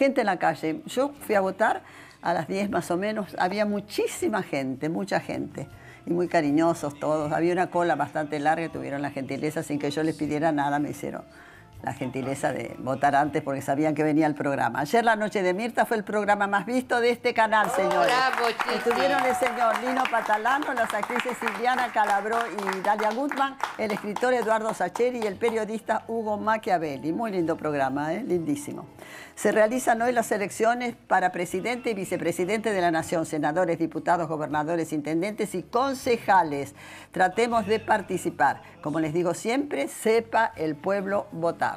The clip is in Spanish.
gente en la calle. Yo fui a votar a las 10 más o menos, había muchísima gente, mucha gente, y muy cariñosos todos. Había una cola bastante larga, tuvieron la gentileza, sin que yo les pidiera nada, me hicieron la gentileza de votar antes porque sabían que venía el programa. Ayer la noche de Mirta fue el programa más visto de este canal, oh, señores. Estuvieron el señor Lino Patalano, las actrices Silviana Calabró y Dalia Gutman, el escritor Eduardo Sacheri y el periodista Hugo Machiavelli. Muy lindo programa, ¿eh? lindísimo. Se realizan hoy las elecciones para presidente y vicepresidente de la Nación, senadores, diputados, gobernadores, intendentes y concejales. Tratemos de participar. Como les digo siempre, sepa el pueblo votar.